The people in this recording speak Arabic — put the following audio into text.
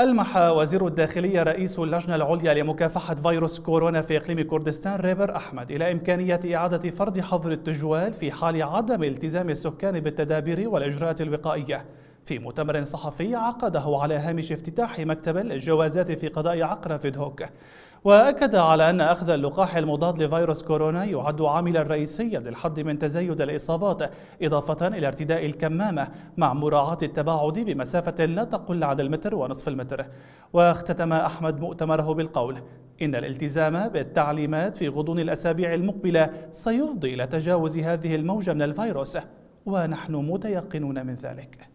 ألمح وزير الداخلية رئيس اللجنة العليا لمكافحة فيروس كورونا في إقليم كردستان ريبر أحمد إلى إمكانية إعادة فرض حظر التجوال في حال عدم التزام السكان بالتدابير والإجراءات الوقائية في مؤتمر صحفي عقده على هامش افتتاح مكتب الجوازات في قضاء عقرة في دهوك وأكد على أن أخذ اللقاح المضاد لفيروس كورونا يعد عاملا رئيسيا للحد من تزايد الإصابات إضافة إلى ارتداء الكمامة مع مراعاة التباعد بمسافة لا تقل عن المتر ونصف المتر واختتم أحمد مؤتمره بالقول إن الالتزام بالتعليمات في غضون الأسابيع المقبلة سيفضي إلى تجاوز هذه الموجة من الفيروس ونحن متيقنون من ذلك